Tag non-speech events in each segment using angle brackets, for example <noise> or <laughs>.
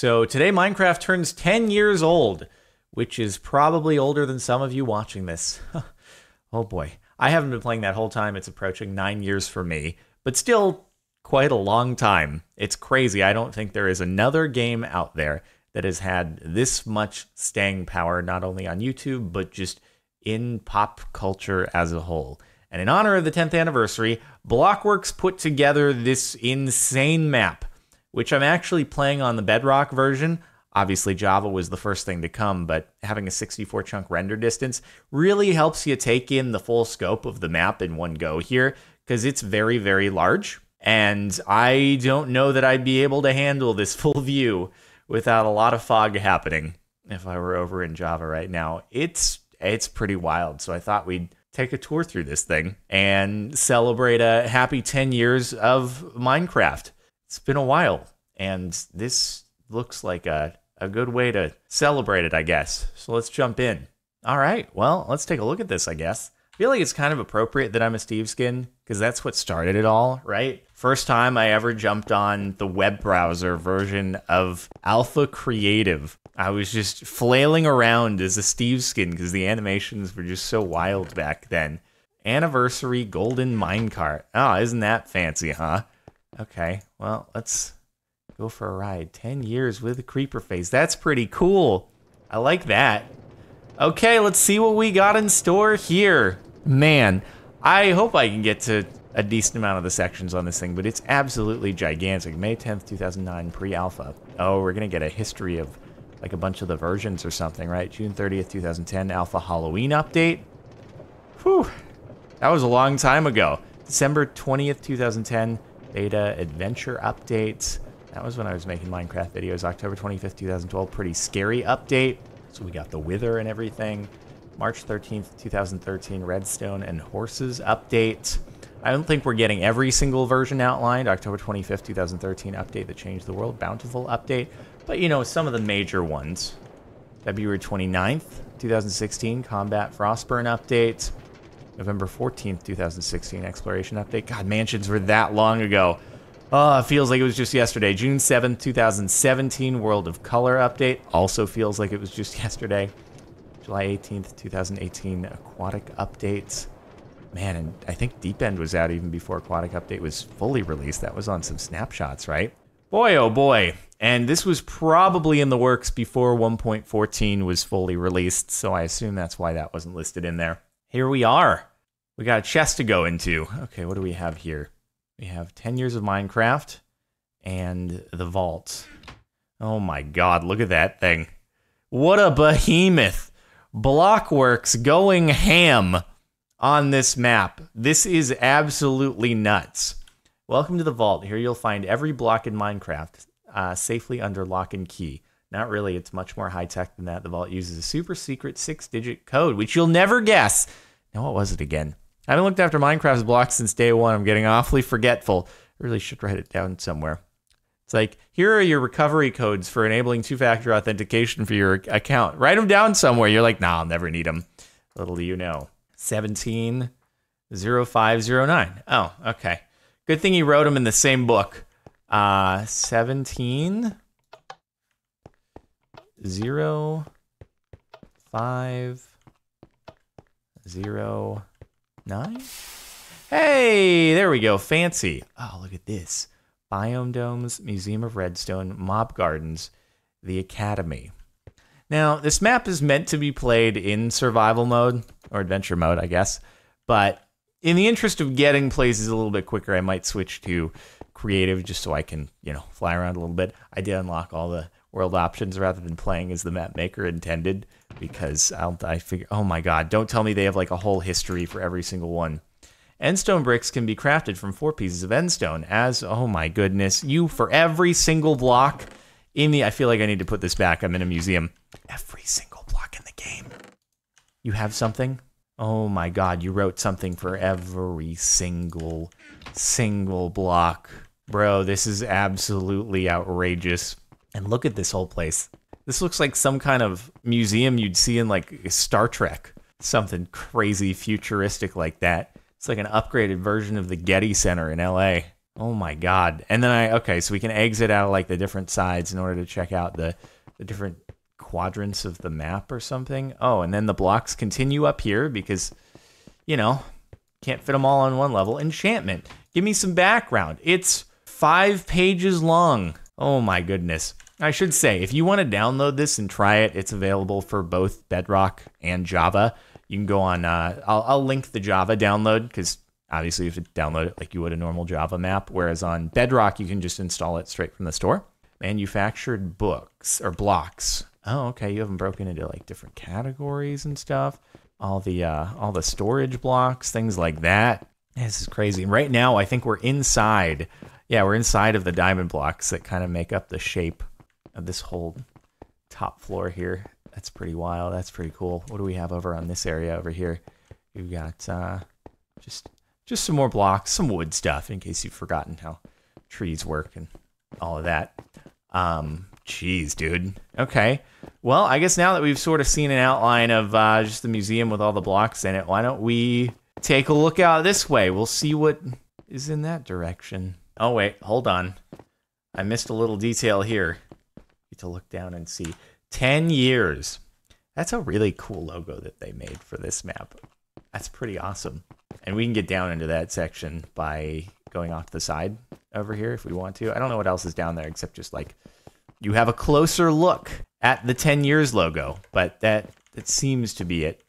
So today, Minecraft turns 10 years old, which is probably older than some of you watching this. <laughs> oh boy. I haven't been playing that whole time. It's approaching nine years for me, but still quite a long time. It's crazy. I don't think there is another game out there that has had this much staying power, not only on YouTube, but just in pop culture as a whole. And in honor of the 10th anniversary, Blockworks put together this insane map which I'm actually playing on the Bedrock version. Obviously, Java was the first thing to come, but having a 64 chunk render distance really helps you take in the full scope of the map in one go here because it's very, very large. And I don't know that I'd be able to handle this <laughs> full view without a lot of fog happening if I were over in Java right now. It's it's pretty wild. So I thought we'd take a tour through this thing and celebrate a happy 10 years of Minecraft it's been a while, and this looks like a, a good way to celebrate it, I guess. So let's jump in. All right, well, let's take a look at this, I guess. I feel like it's kind of appropriate that I'm a Steve skin because that's what started it all, right? First time I ever jumped on the web browser version of Alpha Creative. I was just flailing around as a Steve skin because the animations were just so wild back then. Anniversary Golden Minecart. Ah, oh, isn't that fancy, huh? Okay, well, let's go for a ride. 10 years with a creeper phase. That's pretty cool. I like that. Okay, let's see what we got in store here. Man, I hope I can get to a decent amount of the sections on this thing, but it's absolutely gigantic. May 10th, 2009, pre-alpha. Oh, we're going to get a history of like a bunch of the versions or something, right? June 30th, 2010, alpha Halloween update. Whew, that was a long time ago. December 20th, 2010, Beta Adventure Update. That was when I was making Minecraft videos, October 25th, 2012. Pretty scary update. So we got the Wither and everything. March 13th, 2013, Redstone and Horses Update. I don't think we're getting every single version outlined. October 25th, 2013 update that changed the world. Bountiful update. But, you know, some of the major ones. February 29th, 2016, Combat Frostburn update. November 14th, 2016 exploration update. God, mansions were that long ago. Oh, it feels like it was just yesterday. June 7th, 2017 World of Color update. Also feels like it was just <laughs> yesterday. July 18th, 2018 Aquatic updates. Man, and I think Deep End was out even before Aquatic Update was fully released. That was on some snapshots, right? Boy, oh boy. And this was probably in the works before 1.14 was fully released, so I assume that's why that wasn't listed in there here we are. We got a chest to go into. Okay, what do we have here? We have 10 years of Minecraft and the vault. Oh my god, look at that thing. What a behemoth. Blockworks going ham on this map. This is absolutely nuts. Welcome to the vault. Here you'll find every block in Minecraft uh, safely under lock and key. Not really. It's much more high tech than that. The vault uses a super secret six digit code, which you'll never guess. Now, what was it again? I haven't looked after Minecraft's blocks since day one. I'm getting awfully forgetful. I really should write it down somewhere. It's like, here are your recovery codes for enabling two factor authentication for your account. Write them down somewhere. You're like, nah, I'll never need them. Little do you know. 170509. Oh, okay. Good thing he wrote them in the same book. Uh, 17 zero, five, zero, nine. Hey, there we go. Fancy. Oh, look at this. Biome Domes, Museum of Redstone, Mob Gardens, the Academy. Now, this map is meant to be played in survival mode or adventure mode, I guess. But in the interest of getting places a little bit quicker, I might switch to creative just so I can, you know, fly around a little bit. I did unlock all the world options rather than playing as the map maker intended because I'll, I figure, oh my god, don't tell me they have like a whole history for every single one. Endstone bricks can be crafted from four pieces of endstone, as, oh my goodness, you for every single block in the. I feel like I need to put this back. I'm in a museum. Every single block in the game. You have something? Oh my god, you wrote something for every single, single block. Bro, this is absolutely outrageous. And look at this whole place. This looks like some kind of museum you'd see in like Star Trek, something crazy futuristic like that. It's like an upgraded version of the Getty Center in LA. Oh my god. And then I okay, so we can exit out of like the different sides in order to check out the the different quadrants of the map or something. Oh, and then the blocks continue up here because you know, can't fit them all on one level. Enchantment. Give me some background. It's 5 pages long. Oh my goodness. I should say, if you want to download this and try it, it's available for both Bedrock and Java. You can go on, uh, I'll, I'll link the Java download because obviously you have to download it like you would a normal Java map. Whereas on Bedrock, you can just install it straight from the store. Manufactured books or blocks. Oh, okay. You haven't broken into like different categories and stuff. All the uh, all the storage blocks, things like that. This is crazy. Right now, I think we're inside yeah, we're inside of the diamond blocks that kind of make up the shape of this whole top floor here. That's pretty wild. That's pretty cool. What do we have over on this area over here? We've got uh, just just some more blocks, some wood stuff in case you've forgotten how trees work and all of that. Um, jeez, dude. Okay. Well, I guess now that we've sort of seen an outline of uh, just the museum with all the blocks in it, why don't we take a look out this way? We'll see what is in that direction. Oh, wait, hold on. I missed a little detail here. Need to look down and see. 10 years. That's a really cool logo that they made for this map. That's pretty awesome. And we can get down into that section by going off to the side over here if we want to. I don't know what else is down there except just like you have a closer look at the 10 years logo, but that that seems to be it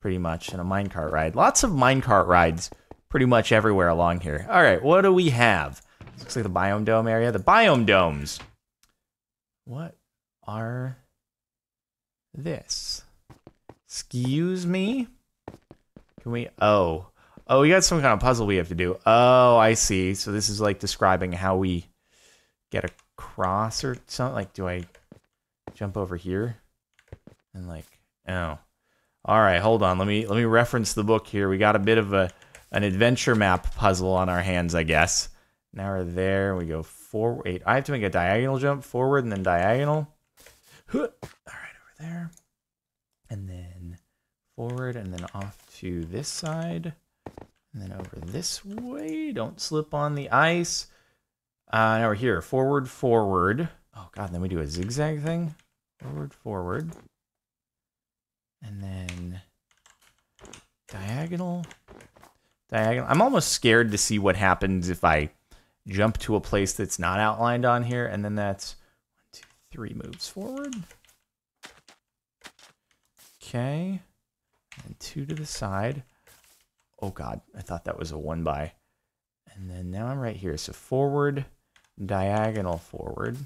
pretty much in a minecart ride. Lots of minecart rides pretty much everywhere along here. All right, what do we have? Looks like the biome dome area. The biome domes. What are this? Excuse me? Can we... Oh. Oh, we got some kind of puzzle we have to do. Oh, I see. So this is like describing how we get across or something. Like, do I jump over here? And like, oh. All right, hold on. Let me let me reference the book here. We got a bit of a an adventure map puzzle on our hands, I guess. Now we're there. We go forward. Wait, I have to make a diagonal jump forward and then diagonal. All right, over there. And then forward and then off to this side. And then over this way. Don't slip on the ice. Uh, now we're here. Forward, forward. Oh, God. Then we do a zigzag thing. Forward, forward. And then diagonal. Diagonal. I'm almost scared to see what happens if I jump to a place that's not outlined on here, and then that's one, two, three moves forward. Okay, and two to the side. Oh God, I thought that was a one by. And then now I'm right here. So forward, diagonal forward.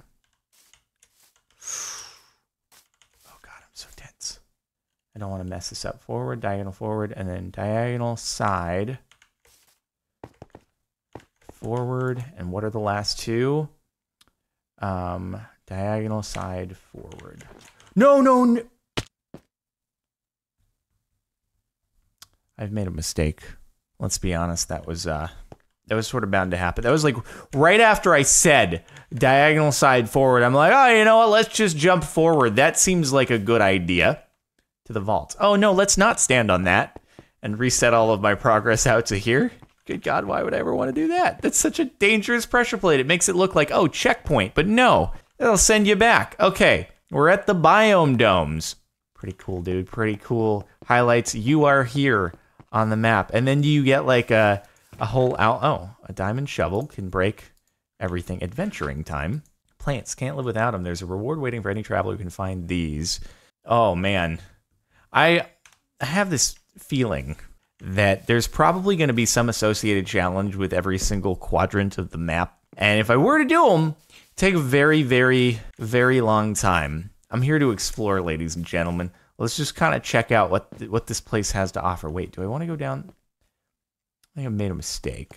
Oh God, I'm so tense. I don't want to mess this up. Forward, diagonal forward, and then diagonal side forward. And what are the last two? Um, diagonal side forward. No, no, no. I've made a mistake. Let's be honest. That was uh, that was sort of bound to happen. That was like right after I said diagonal side forward. I'm like, oh, you know what? Let's just jump forward. That seems like a good idea. To the vault. Oh no, let's not stand on that and reset all of my progress out to here good God, why would I ever want to do that? That's such a dangerous pressure plate. It makes it look like, oh, checkpoint, but no, it'll send you back. Okay, we're at the biome domes. Pretty cool, dude. Pretty cool. Highlights you are here on the map. And then you get like a, a whole out. Oh, a diamond shovel can break everything. Adventuring time. Plants can't live without them. There's a reward waiting for any traveler who can find these. Oh, man. I have this feeling that there's probably going to be some associated challenge with every single quadrant of the map. And if I were to do them, take a very, very, very long time. I'm here to explore, ladies and gentlemen. Let's just kind of check out what th what this place has to offer. Wait, do I want to go down? I think I made a mistake.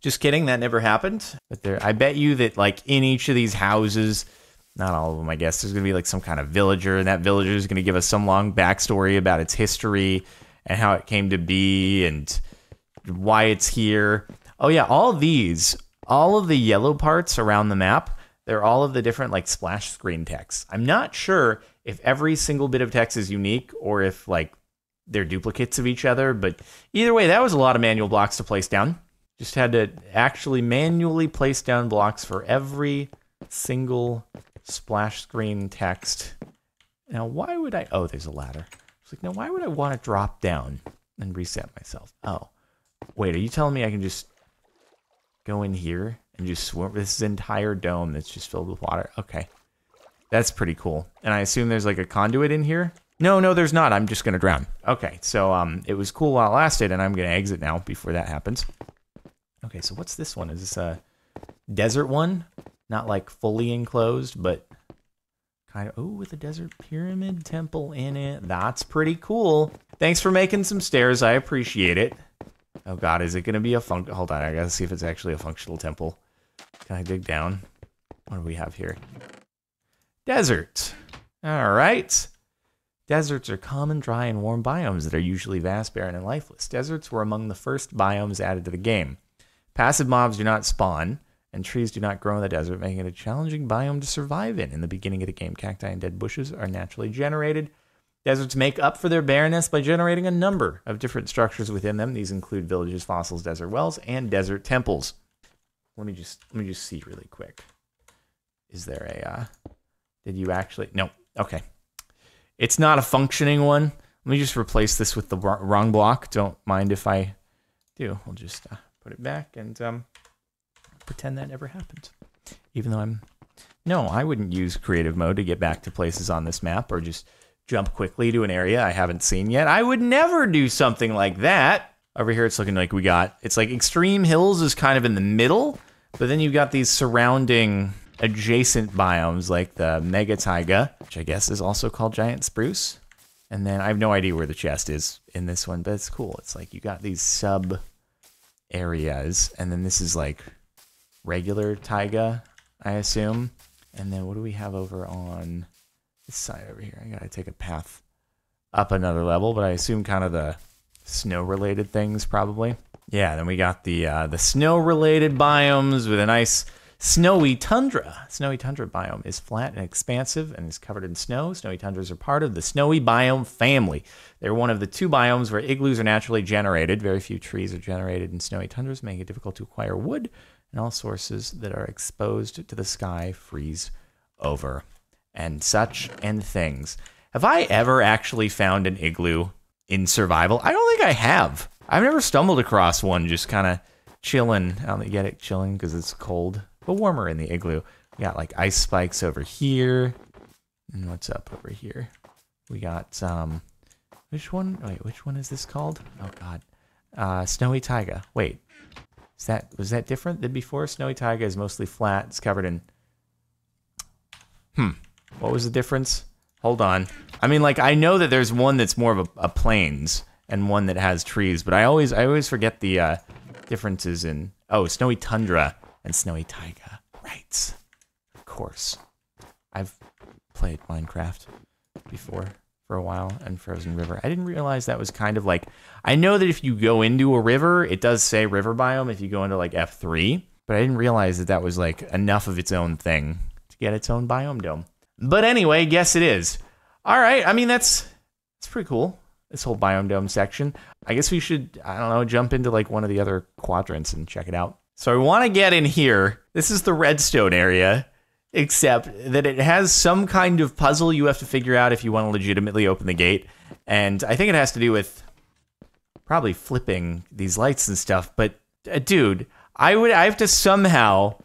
Just kidding, that never happened. But there, I bet you that like in each of these houses, not all of them, I guess, there's gonna be like some kind of villager, and that villager is gonna give us some long backstory about its history and how it came to be and why it's here. Oh yeah, all these, all of the yellow parts around the map, they're all of the different like splash screen texts. I'm not sure if every single bit of text is unique or if like they're duplicates of each other, but either way, that was a lot of manual blocks to place down. Just had to actually manually place down blocks for every single splash screen text. Now, why would I? Oh, there's a ladder. It's like, now why would I want to drop down and reset myself? Oh, wait, are you telling me I can just go in here and just swim? This entire dome that's just filled with water. Okay. That's pretty cool. And I assume there's like a conduit in here? No, no, there's not. I'm just going to drown. Okay, so um, it was cool while it lasted, and I'm going to exit now before that happens. Okay, so what's this one? Is this a desert one? Not like fully enclosed, but oh, with a desert pyramid temple in it. That's pretty cool. Thanks for making some stairs. I appreciate it. Oh god, is it going to be a fun... Hold on, I gotta see if it's actually a functional temple. Can I dig down? What do we have here? Desert. All right. Deserts are common dry and warm biomes that are usually vast, barren, and lifeless. Deserts were among the first biomes added to the game. Passive mobs do not spawn, and trees do not grow in the desert, making it a challenging biome to survive in. In the beginning of the game, cacti and dead bushes are naturally generated. Deserts make up for their barrenness by generating a number of different structures within them. These include villages, fossils, desert wells, and desert temples. Let me just let me just see really quick. Is there a uh, did you actually no, okay. It's not a functioning one. Let me just replace this with the wrong block. Don't mind if I do. We'll just uh, put it back and um pretend that never happened. Even though I'm... No, I wouldn't use creative mode to get back to places on this map or just jump quickly to an area I haven't seen yet. I would never do something like that. Over here, it's looking like we got... It's like Extreme Hills is kind of in the middle, but then you've got these surrounding adjacent biomes like the Mega Taiga, which I guess is also called Giant Spruce. And then I have no idea where the chest is in this one, but it's cool. It's like you got these sub areas, and then this is like regular taiga, I assume. And then what do we have over on this side over here? I gotta take a path up another level, but I assume kind of the snow-related things probably. Yeah, then we got the uh, the snow-related biomes with a nice snowy tundra. Snowy tundra biome is flat and expansive and is covered in snow. Snowy tundras are part of the snowy biome family. They're one of the two biomes where igloos are naturally generated. Very few trees are generated in snowy tundras, making it difficult to acquire wood and all sources that are exposed to the sky freeze over, and such and things. Have I ever actually found an igloo in survival? I don't think I have. I've never stumbled across one just kind of chilling. I don't get it chilling because it's cold, but warmer in the igloo. We got like ice spikes over here. And what's up over here? We got um, which one? Wait, which one is this called? Oh God, uh, snowy taiga. Wait, is that was that different than before? Snowy taiga is mostly flat. It's covered in. Hmm. What was the difference? Hold on. I mean, like I know that there's one that's more of a, a plains and one that has trees, but I always I always forget the uh, differences in oh snowy tundra and snowy taiga. Right. Of course. I've played Minecraft before for a while and Frozen River. I didn't realize that was kind of like I know that if you go into a river, it does say river biome if you go into like F3, but I didn't realize that that was like enough of its own thing to get its own biome dome. But anyway, guess it is. All right, I mean that's that's pretty cool. This whole biome dome section. I guess we should I don't know, jump into like one of the other quadrants and check it out. So I want to get in here. This is the redstone area except that it has some kind of puzzle you have to figure out if you want to legitimately open the gate. And I think it has to do with probably flipping these lights and stuff. But uh, dude, I would I have to somehow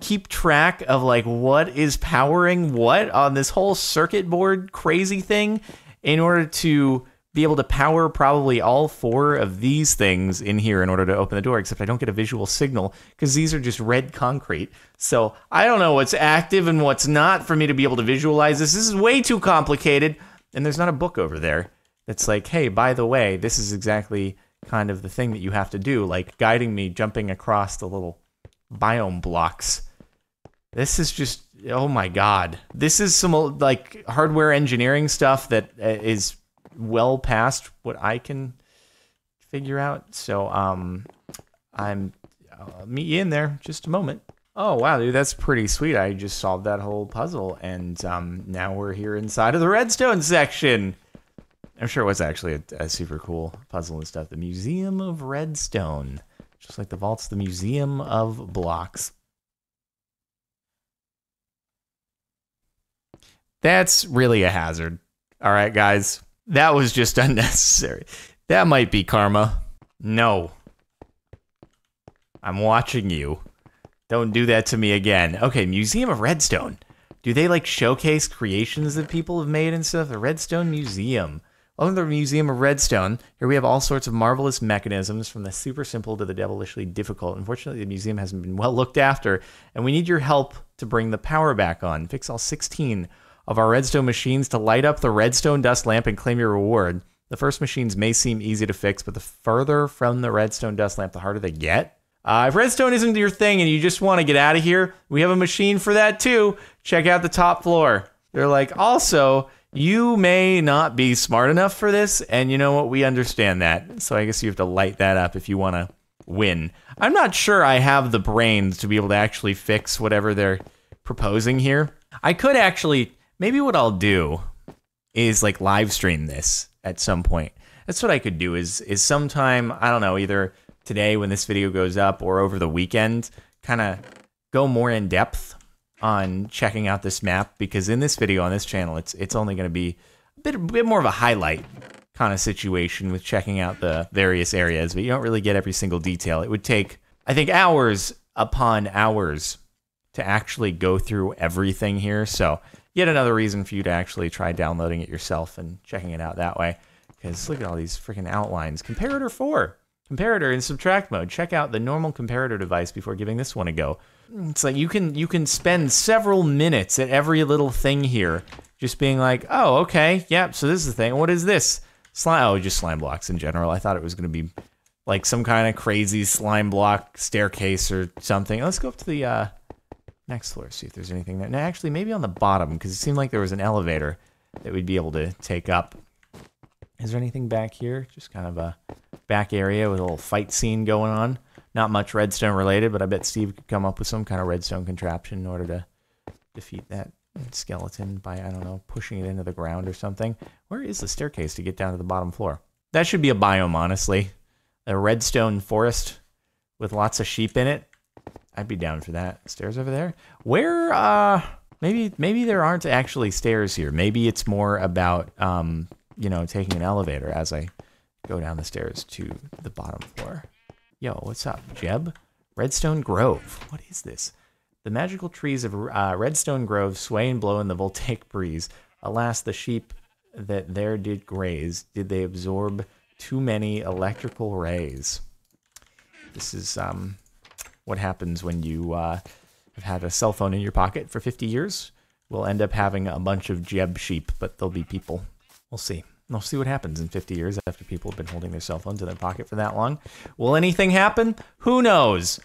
keep track of like what is powering what on this whole circuit board crazy thing in order to be able to power probably all four of these things in here in order to open the door, except I don't get a visual signal because these are just red concrete. So I don't know what's active and what's not for me to be able to visualize this. This is way too complicated. And there's not a book over there that's like, hey, by the way, this is exactly kind of the thing that you have to do, like guiding me jumping across the little biome blocks. This is just, oh my God. This is some like hardware engineering stuff that uh, is well past what I can figure out. So um, I'm I'll meet you in there just a moment. Oh wow, dude, that's pretty sweet. I just solved that whole puzzle, and um, now we're here inside of the redstone section. I'm sure it was actually a, a super cool puzzle and stuff. The Museum of Redstone, just like the vaults, the Museum of Blocks. That's really a hazard. All right, guys. That was just <laughs> unnecessary. That might be karma. No. I'm watching you. Don't do that to me again. Okay, Museum of Redstone. Do they like showcase creations that people have made and stuff? The Redstone Museum. Welcome to the Museum of Redstone. Here we have all sorts of marvelous mechanisms, from the super simple to the devilishly difficult. Unfortunately, the museum hasn't been well looked after, and we need your help to bring the power back on. Fix all 16 of our redstone machines to light up the redstone dust lamp and claim your reward. The first machines may seem easy to fix, but the further from the redstone dust lamp, the harder they get. Uh, if redstone isn't your thing and you just want to get out of here, we have a machine for that too. Check out the top floor. They're like, also, you may not be smart enough for this, and you know what? We understand that. So I guess you have to light that up if you want to win. I'm not sure I have the brains to be able to actually fix whatever they're proposing here. I could actually Maybe what I'll do is like live stream this at some point. That's what I could do is is sometime, I don't know, either today when this video goes up or over the weekend, kind of go more in depth on checking out this map because in this video on this channel, it's it's only going to be a bit, a bit more of a highlight kind of situation with checking out the various areas, but you don't really get every single detail. It would take, I think, hours upon hours to actually go through everything here. So, yet another reason for you to actually try downloading it yourself and checking it out that way. Because look at all these freaking outlines. Comparator 4, comparator in subtract mode. Check out the normal comparator device before giving this one a go. It's like you can you can spend several minutes at every little thing here, just being like, oh, okay, yep. So this is the thing. What is this? Slime? Oh, just slime blocks in general. I thought it was gonna be like some kind of crazy slime block staircase or something. Let's go up to the uh, next floor, see if there's anything there. Now, actually, maybe on the bottom, because it seemed like there was an elevator that we'd be able to take up. Is there anything back here? Just kind of a back area with a little fight scene going on. Not much redstone related, but I bet Steve could come up with some kind of redstone contraption in order to defeat that skeleton by, I don't know, pushing it into the ground or something. Where is the staircase to get down to the bottom floor? That should be a biome, honestly. A redstone forest with lots of sheep in it. I'd be down for that. Stairs over there? Where, uh, maybe, maybe there aren't actually stairs here. Maybe it's more about, um, you know, taking an elevator as I go down the stairs to the bottom floor. Yo, what's up, Jeb? Redstone Grove. What is this? The magical trees of uh, Redstone Grove sway and blow in the voltaic <laughs> breeze. Alas, the sheep that there did graze, did they absorb too many electrical rays? This is um, what happens when you uh, have had a cell phone in your pocket for 50 years. We'll end up having a bunch of Jeb sheep, but they'll be people. We'll see. We'll see what happens in 50 years after people have been holding their cell phones in their pocket for that long. Will anything happen? Who knows?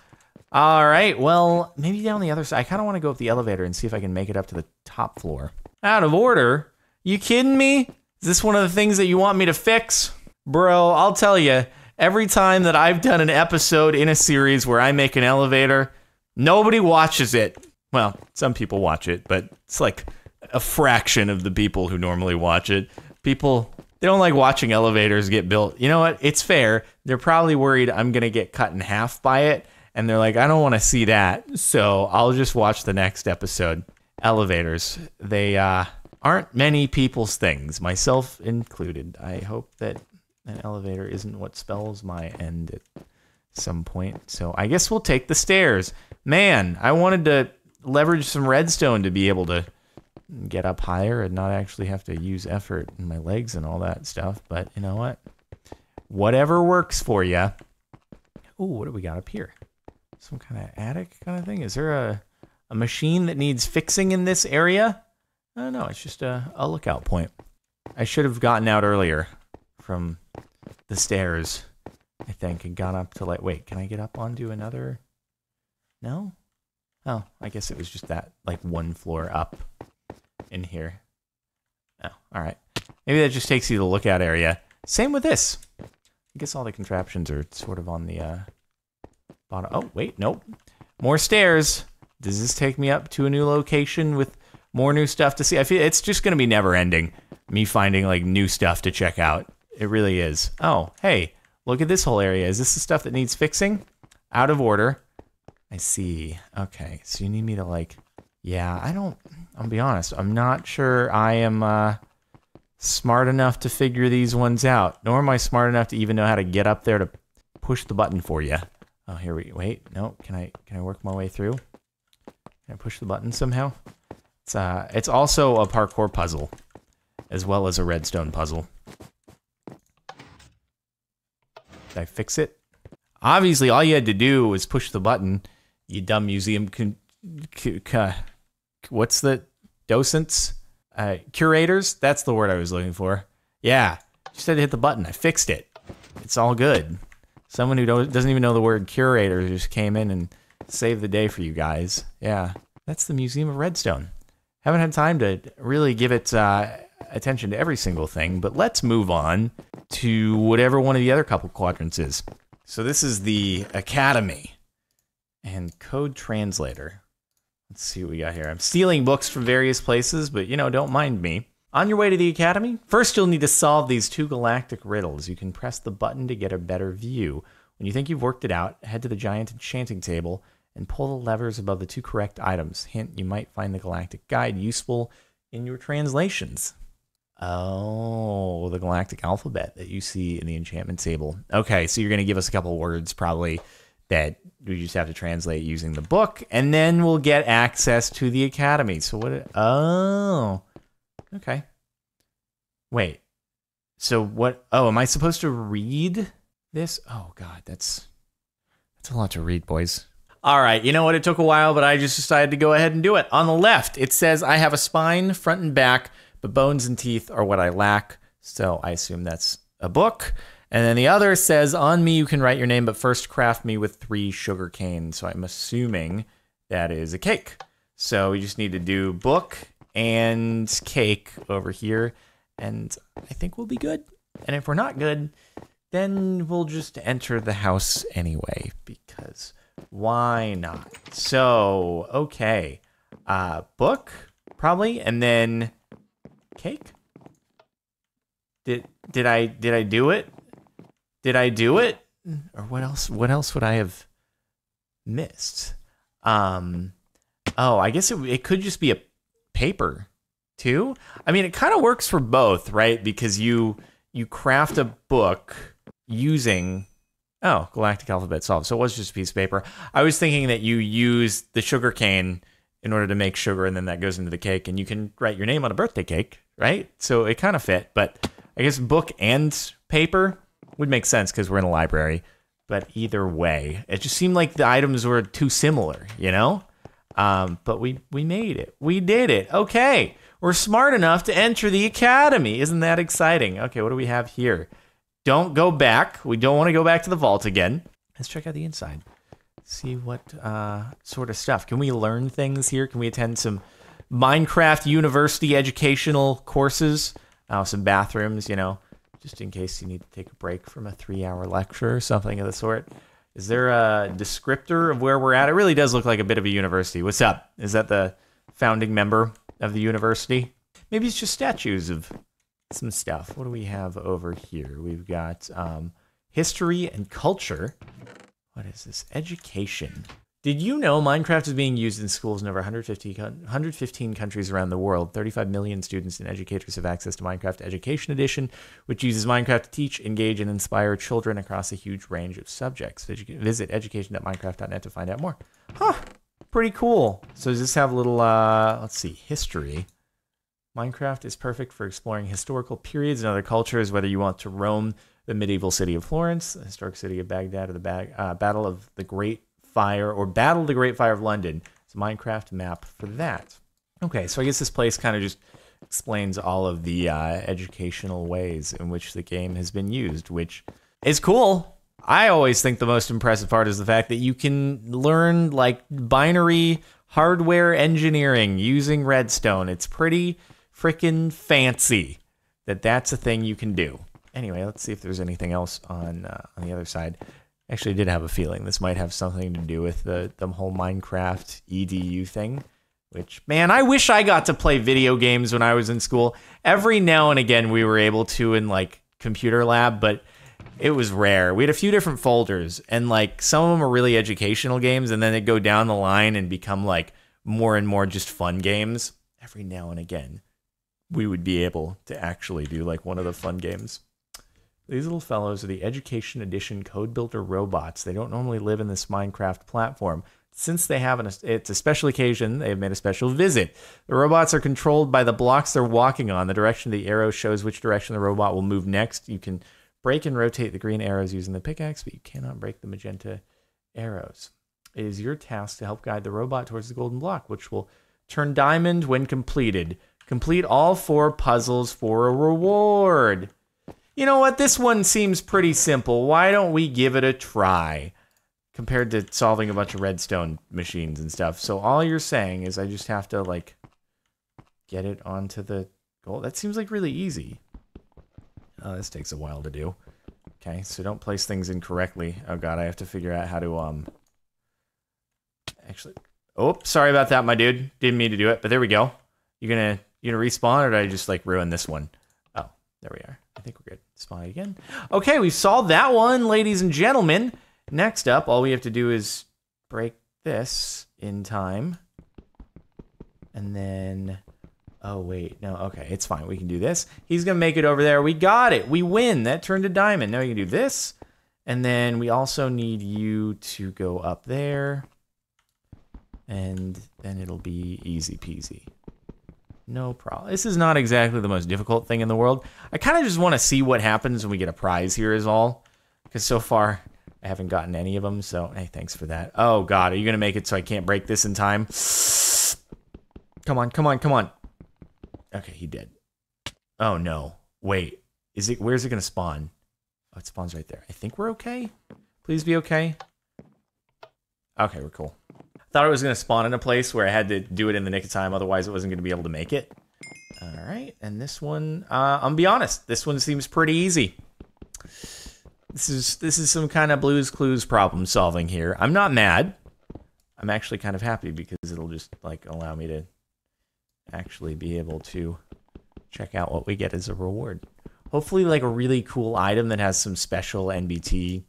All right. Well, maybe down the other side. I kind of want to go up the elevator and see if I can make it up to the top floor. Out of order? You kidding me? Is this one of the things that you want me to fix? Bro, I'll tell you every time that I've done an episode in a series where I make an elevator, nobody watches it. Well, some people watch it, but it's like a fraction of the people who normally watch it. People they don't like watching elevators get built. You know what? It's fair. They're probably worried I'm going to get cut in half by it and they're like, "I don't want to see that." So, I'll just watch the next episode. Elevators. They uh aren't many people's things, myself included. I hope that an elevator isn't what spells my end at some point. So I guess we'll take the stairs. Man, I wanted to leverage some redstone to be able to get up higher and not actually have to use effort in my legs and all that stuff. But you know what? Whatever works for you. Oh, what do we got up here? Some kind of attic kind of thing? Is there a, a machine that needs fixing in this area? I don't know. It's just a, a lookout point. I should have gotten out earlier from the stairs, I think, and got up to like, wait, can I get up onto another? No? Oh, I guess it was just that, like, one floor up in here. Oh, all right. Maybe that just takes you to the lookout area. Same with this. I guess all the contraptions are sort of on the uh, bottom. Oh, wait, nope. More stairs. Does this take me up to a new location with more new stuff to see? I feel it's just going to be never ending. Me finding like new stuff to check out. It really is. Oh, hey, look at this whole area. Is this the stuff that needs fixing? Out of order. I see. Okay, so you need me to like, yeah, I don't, I'll be honest, I'm not sure I am uh, smart enough to figure these ones out, nor am I smart enough to even know how to get up there to push the button for you. Oh, here we, wait, no, can I, can I work my way through? Can I push the button somehow? It's, uh, it's also a parkour puzzle, as well as a redstone puzzle. Did I fix it? Obviously, all you had to do was push the button. You dumb museum. what's the docents? Uh, curators? That's the word I was looking for. Yeah. You said to hit the button. I fixed it. It's all good. Someone who doesn't even know the word curator just came in and saved the day for you guys. Yeah. That's the Museum of Redstone. Haven't had time to really give it. Uh, attention to every single thing, but let's move on to whatever one of the other couple quadrants is. So this is the Academy and Code Translator. Let's see what we got here. I'm stealing books from various places, but you know, don't mind me. On your way to the Academy, first you'll need to solve these two galactic riddles. You can press the button to get a better view. When you think you've worked it out, head to the giant enchanting table and pull the levers above the two correct items. Hint, you might find the galactic guide useful in your translations. Oh, the galactic alphabet that you see in the enchantment table. Okay, so you're going to give us a couple words probably that we just have to translate using the book, and then we'll get access to the academy. So what? Oh, okay. Wait. So what? Oh, am I supposed to read this? Oh God, that's that's a lot to read, boys. All right, you know what? It took a while, but I just decided to go ahead and do it. On the left, it says I have a spine front and back but bones and teeth are what I lack. So I assume that's a book. And then the other says, On me you can write your name, but first craft me with three sugar canes. So I'm assuming that is a cake. So we just need to do book and cake over here. And I think we'll be good. And if we're not good, then we'll just enter the house anyway, because why not? So, okay. Uh, book, probably. And then Cake? Did did I did I do it? Did I do it? Or what else what else would I have missed? Um oh, I guess it it could just be a paper too. I mean, it kind of works for both, right? Because you you craft a book using oh galactic alphabet solve so it was just a piece of paper i was thinking that you use the sugarcane in order to make sugar and then that goes into the cake and you can write your name on a birthday cake right so it kind of fit but i guess book and paper would make sense because we're in a library but either way it just seemed like the items were too similar you know um, but we we made it we did it okay we're smart enough to enter the academy isn't that exciting okay what do we have here don't go back we don't want to go back to the vault again let's check out the inside see what uh, sort of stuff. Can we learn things here? Can we attend some Minecraft University educational courses? Uh, some bathrooms, you know, just in case you need to take a break from a three hour lecture or something of the sort. Is there a descriptor of where we're at? It really does look like a bit of a university. What's up? Is that the founding member of the university? Maybe it's just statues of some stuff. What do we have over here? We've got um, history and culture. What is this? Education. Did you know Minecraft is being used in schools in over 150, 115 countries around the world? 35 million students and educators have access to Minecraft Education Edition, which uses Minecraft to teach, engage, and inspire children across a huge range of subjects. Visit education.minecraft.net to find out more. Huh, pretty cool. So does this have a little, uh, let's see, history? Minecraft is perfect for exploring historical periods and other cultures, whether you want to roam the medieval city of Florence, the historic city of Baghdad, or the ba- uh, Battle of the Great Fire, or Battle the Great Fire of London. It's a Minecraft map for that. Okay, so I guess this place kind of just explains all of the uh, educational ways in which the game has been used, which is cool. I always think the most impressive part is the fact that you can learn like binary hardware engineering using redstone. It's pretty freaking fancy that that's a thing you can do anyway, let's see if there's anything else on uh, on the other side. Actually, did have a feeling this might have something to do with the the whole Minecraft EDU thing. Which man, I wish I got to play video games when I was in school. Every now and again, we were able to in like computer lab, but it was rare. We had a few different folders, and like some of them are really educational games, and then they go down the line and become like more and more just fun games. Every now and again, we would be able to actually do like one of the fun games. These little fellows are the Education Edition Code Builder robots. They don't normally live in this Minecraft platform. Since they have an, it's a special occasion, they've made a special visit. The robots are controlled by the blocks they're walking on. The direction of the arrow shows which direction the robot will move next. You can break and rotate the green arrows using the pickaxe, but you cannot break the magenta arrows. It is your task to help guide the robot towards the golden block, which will turn diamond when completed. Complete all four puzzles for a reward you know what? This one seems pretty simple. Why don't we give it a try? Compared to solving a bunch of redstone machines and stuff. So all you're saying is I just have to like get it onto the goal. That seems like really easy. Oh, this takes a while to do. Okay, so don't place things incorrectly. Oh god, I have to figure out how to um actually Oh, sorry about that, my dude. Didn't mean to do it, but there we go. You're gonna you gonna respawn or did I just like ruin this one? Oh, there we are. I think we're good. Spy again. Okay, we solved that one, ladies and gentlemen. Next up, all we have to do is break this in time. And then... Oh, wait. No, okay. It's fine. We can do this. He's going to make it over there. We got it. We win. That turned to diamond. Now you can do this. And then we also need you to go up there. And then it'll be easy peasy. No problem. This is not exactly the most difficult thing in the world. I kind of just want to see what happens when we get a prize here is all. Because so far, I haven't gotten any of them. So, hey, thanks for that. Oh, God. Are you going to make it so I can't break this in time? Come on, come on, come on. Okay, he did. Oh, no. Wait. Is it? Where's it going to spawn? Oh, it spawns right there. I think we're okay. Please be okay. Okay, we're cool. I thought it was going to spawn in a place where I had to do it in the nick of time, otherwise it wasn't going to be able to make it. All right, and this one, uh, I'm be honest, this one seems pretty easy. This is this is some kind of Blue's Clues problem solving here. I'm not mad. I'm actually kind of happy because it'll just like allow me to actually be able to check out what we get as a reward. Hopefully, like a really cool item that has some special NBT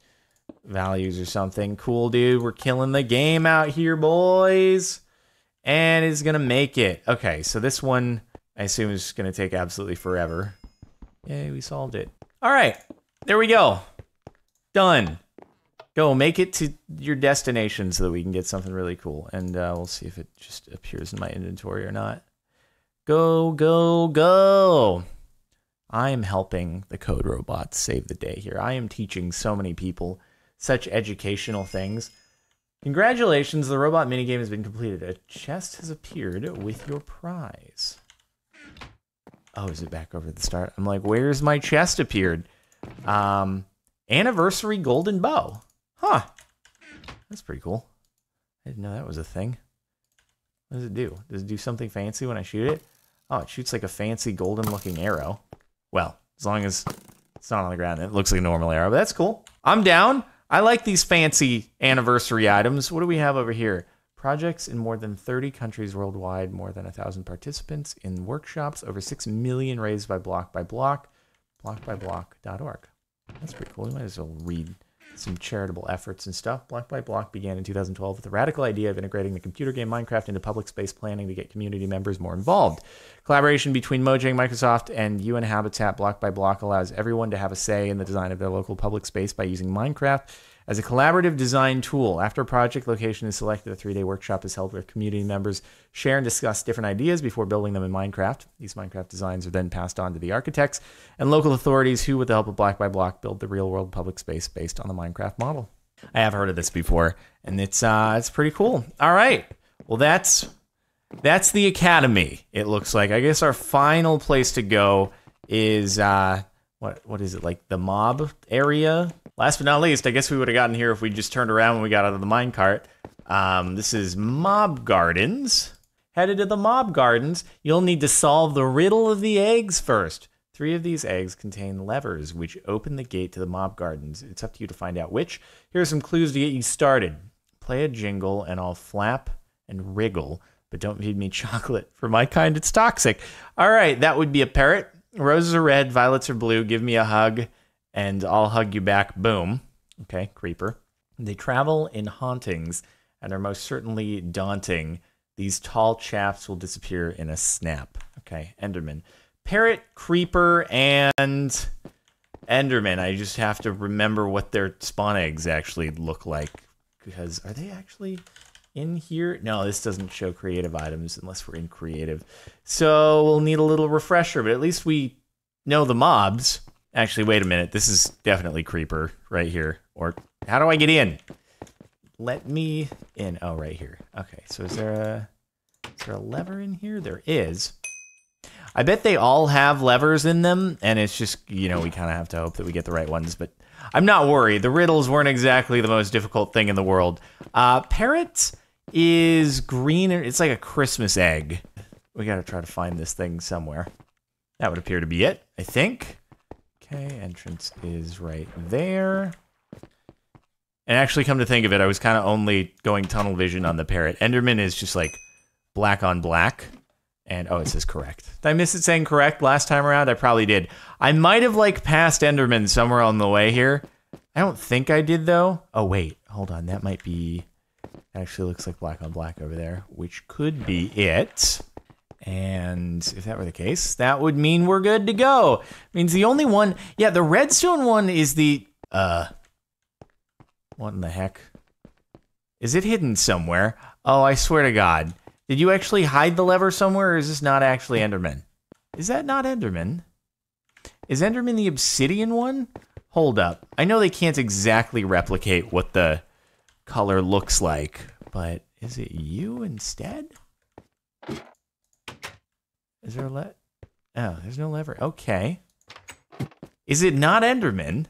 values or something. Cool, dude. We're killing the game out here, boys. And it's going to make it. Okay, so this one, I assume, is going to take absolutely forever. Yay, we solved it. All right, there we go. Done. Go make it to your destination so that we can get something really cool. And uh, we'll see if it just appears in my inventory or not. Go, go, go. I am helping the code robots save the day here. I am teaching so many people such educational things. Congratulations, the robot minigame has been completed. A chest has appeared with your prize. Oh, is it back over the start? I'm like, where's my chest appeared? Um, anniversary golden bow. Huh. That's pretty cool. I didn't know that was a thing. What does it do? Does it do something fancy when I shoot it? Oh, it shoots like a fancy golden looking arrow. Well, as long as it's not on the ground, it looks like a normal arrow, but that's cool. I'm down. I like these fancy anniversary items. What do we have over here? Projects in more than 30 countries worldwide, more than 1,000 participants in workshops, over 6 million raised by block by block, blockbyblock.org. That's pretty cool. We might as well read some charitable efforts and stuff. Block by Block began in 2012 with the radical idea of integrating the computer game Minecraft into public space planning to get community members more involved. Collaboration between Mojang, Microsoft, and UN Habitat, Block by Block allows everyone to have a say in the design of their local public space by using Minecraft as a collaborative design tool, after a project location is selected, a three day workshop is held where community members share and discuss different ideas before building them in Minecraft. These Minecraft designs are then passed on to the architects and local authorities who, with the help of Block by Block, build the real world public space based on the Minecraft model. I have heard of this before, and it's uh, it's pretty cool. All right, well that's that's the academy. It looks like. I guess our final place to go is uh, what what is it like the mob area last but not least, I guess we would have gotten here if we just turned around when we got out of the minecart. Um, this is Mob Gardens. Headed to the Mob Gardens, you'll need to solve the riddle of the eggs first. Three of these eggs contain levers, which open the gate to the Mob Gardens. It's up to you to find out which. Here are some clues to get you started. Play a jingle, and I'll flap and wriggle, but don't feed me <laughs> chocolate. For my kind, it's toxic. All right, that would be a parrot. Roses are red, violets are blue. Give me a hug and I'll hug you back, boom. Okay, creeper. They travel in hauntings and are most certainly daunting. These tall chaps will disappear in a snap. Okay, Enderman. Parrot, creeper, and Enderman. I just have to remember what their spawn eggs actually look like. Because are they actually in here? No, this doesn't show creative items unless we're in creative. So we'll need a little refresher, but at least we know the mobs. Actually, wait a minute. This is definitely creeper right here. Or how do I get in? Let me in. Oh, right here. Okay. So is there a is there a lever in here? There is. I bet they all have levers in them, and it's just you know we kind of have to hope that we get the right ones. But I'm not worried. The riddles weren't exactly the most difficult thing in the world. Uh, parrot is green. It's like a Christmas egg. We gotta try to find this thing somewhere. That would appear to be it, I think. Okay, entrance is right there. And actually, come to think of it, I was kind of only going tunnel vision on the parrot. Enderman is just like black on black. And oh, it says correct. Did I miss it saying correct last time around? I probably did. I might have like passed Enderman somewhere on the way here. I don't think I did though. Oh, wait, hold on. That might be. Actually, looks like black on black over there, which could be it. And if that were the case, that would mean we're good to go. It means the only one, yeah, the redstone one is the, uh, what in the heck? Is it hidden somewhere? Oh, I swear to God. Did you actually hide the lever somewhere, or is this not actually Enderman? Is that not Enderman? Is Enderman the obsidian one? Hold up. I know they can't exactly replicate what the color looks like, but is it you instead? Is there a le... Oh, there's no lever. Okay. Is it not Enderman?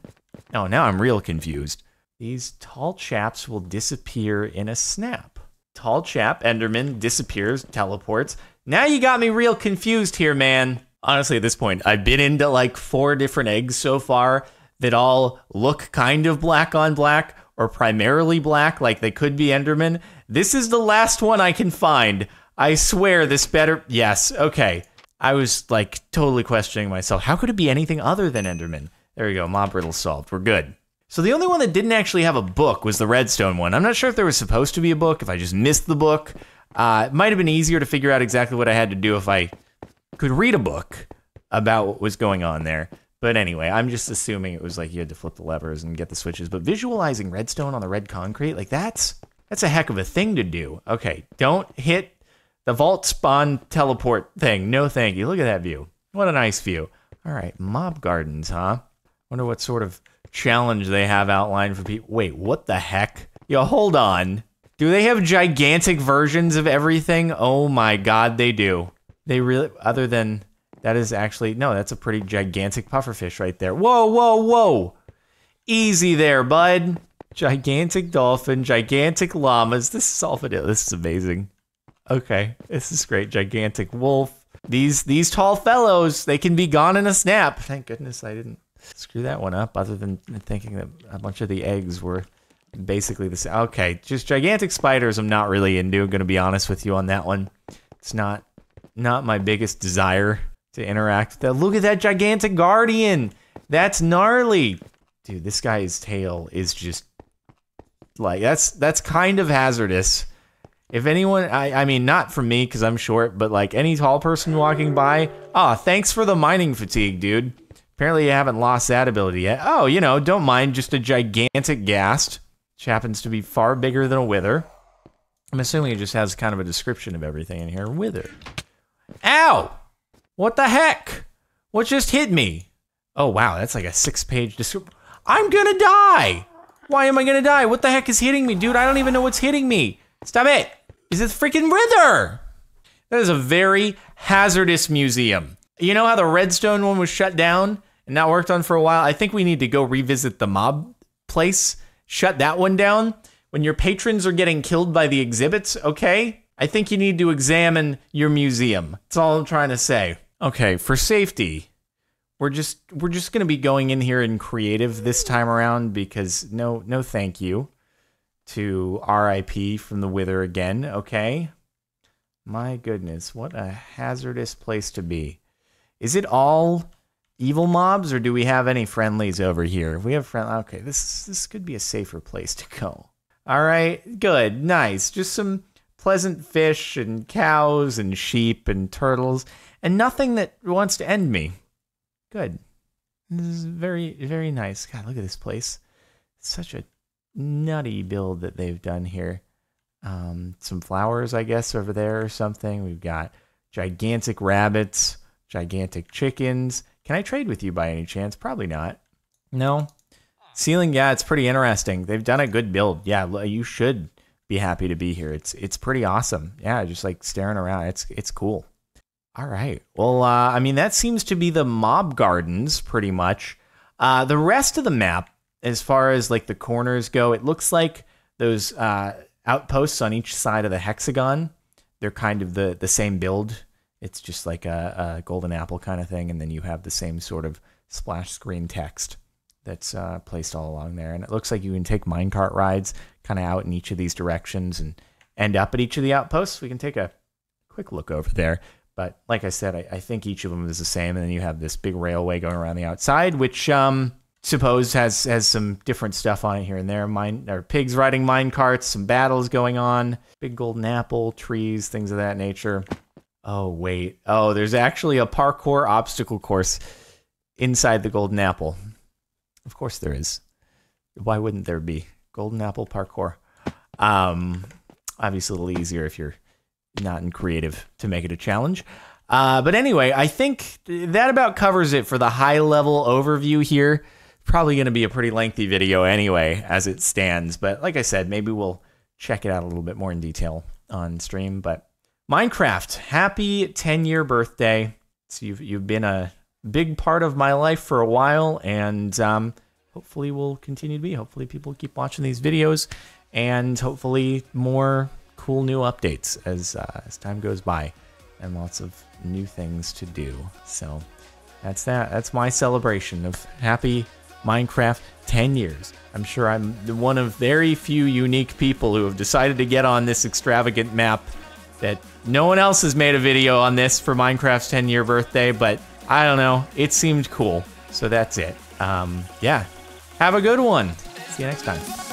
Oh, now I'm real confused. These tall chaps will disappear in a snap. Tall chap, Enderman, disappears, teleports. Now you got me real confused here, man. Honestly, at this point, I've been into like four different eggs so far that all look kind of black on black or primarily black, like they could be Enderman. This is the last one I can find. I swear this better. Yes, okay. I was like totally questioning myself. How could it be anything other than Enderman? There we go. Mob riddle solved. We're good. So the only one that didn't actually have a book was the Redstone one. I'm not sure if there was supposed to be a book, if I just missed the book. Uh, it might have been easier to figure out exactly what I had to do if I could read a book about what was going on there. But anyway, I'm just assuming it was like you had to flip the levers and get the switches. But visualizing redstone on the red concrete, like that's that's a heck of a thing to do. Okay, don't hit the vault spawn teleport thing. No thank you. Look at that view. What a nice view. All right, mob gardens, huh? Wonder what sort of challenge they have outlined for people. Wait, what the heck? Yo, hold on. Do they have gigantic versions of everything? Oh my god, they do. They really, other than, that is actually, no, that's a pretty gigantic pufferfish right there. Whoa, whoa, whoa. Easy there, bud. Gigantic dolphin, gigantic llamas. This is all video. This is amazing. Okay, this is great. Gigantic wolf. These these tall fellows, they can be gone in a snap. Thank goodness I didn't screw that one up. Other than thinking that a bunch of the eggs were basically the same. Okay, just gigantic spiders. I'm not really into. I'm gonna be honest with you on that one. It's not not my biggest desire to interact with that. Look at that gigantic guardian. That's gnarly. Dude, this guy's tail is just like that's that's kind of hazardous if anyone, I, I mean, not for me because I'm short, but like any tall person walking by, ah, oh, thanks for the mining fatigue, dude. Apparently, you haven't lost that ability yet. Oh, you know, don't mind just a gigantic ghast, which happens to be far bigger than a wither. I'm assuming it just has kind of a description of everything in here. Wither. Ow! What the heck? What just hit me? Oh, wow, that's like a six page description. I'm gonna die! Why am I gonna die? What the heck is hitting me, dude? I don't even know what's hitting me. Stop it! is it freaking Riddler. That is a very hazardous museum. You know how the Redstone one was shut down and not worked on for a while? I think we need to go revisit the mob place, shut that one down. When your patrons are getting killed by the exhibits, okay? I think you need to examine your museum. That's all I'm trying to say. Okay, for safety, we're just we're just going to be going in here in creative this time around because no no thank you to RIP from the Wither again, okay? My goodness, what a hazardous place to be. Is it all evil mobs or do we have any friendlies over here? If we have friend okay, this this could be a safer place to go. All right, good, nice. Just some pleasant fish and cows and sheep and turtles and nothing that wants to end me. Good. This is very very nice. God, look at this place. It's such a nutty build that they've done here. Um, some flowers, I guess, over there or something. We've got gigantic rabbits, gigantic chickens. Can I trade with you by any chance? Probably not. No. Ceiling, yeah, it's pretty interesting. They've done a good build. Yeah, you should be happy to be here. It's it's pretty awesome. Yeah, just like staring around. It's it's cool. All right. Well, uh, I mean, that seems to be the mob gardens pretty much. Uh, the rest of the map as far as like the corners go, it looks like those uh, outposts on each side of the hexagon. They're kind of the the same build. It's just like a, a golden apple kind of thing, and then you have the same sort of splash screen text that's uh, placed all along there. And it looks like you can take minecart rides kind of out in each of these directions and end up at each of the outposts. We can take a quick look over there. But like I said, I, I think each of them is the same. And then you have this big railway going around the outside, which um, suppose has has some different stuff on it here and there. Mine are pigs riding mine carts, some battles going on, big golden apple, trees, things of that nature. Oh wait, oh there's actually a parkour obstacle course inside the golden apple. Of course there is. Why wouldn't there be golden apple parkour? Um, obviously a little easier if you're not in creative to make it a challenge. Uh, but anyway, I think that about covers it for the high level overview here probably going to be a pretty lengthy video anyway, as it stands. But like I said, maybe we'll check it out a little bit more in detail on stream. But Minecraft, happy 10 year birthday. So you've, you've been a big part of my life for a while, and um, hopefully will continue to be. Hopefully, people keep watching these videos, and hopefully, more cool new updates as, uh, as time goes by and lots of new things to do. So that's that. That's my celebration of happy Minecraft 10 years. I'm sure I'm one of very few unique people who have decided to get on this extravagant map that no one else has made a video on this for Minecraft's 10 year birthday, but I don't know. It seemed cool. So that's it. Um, yeah. Have a good one. See you next time.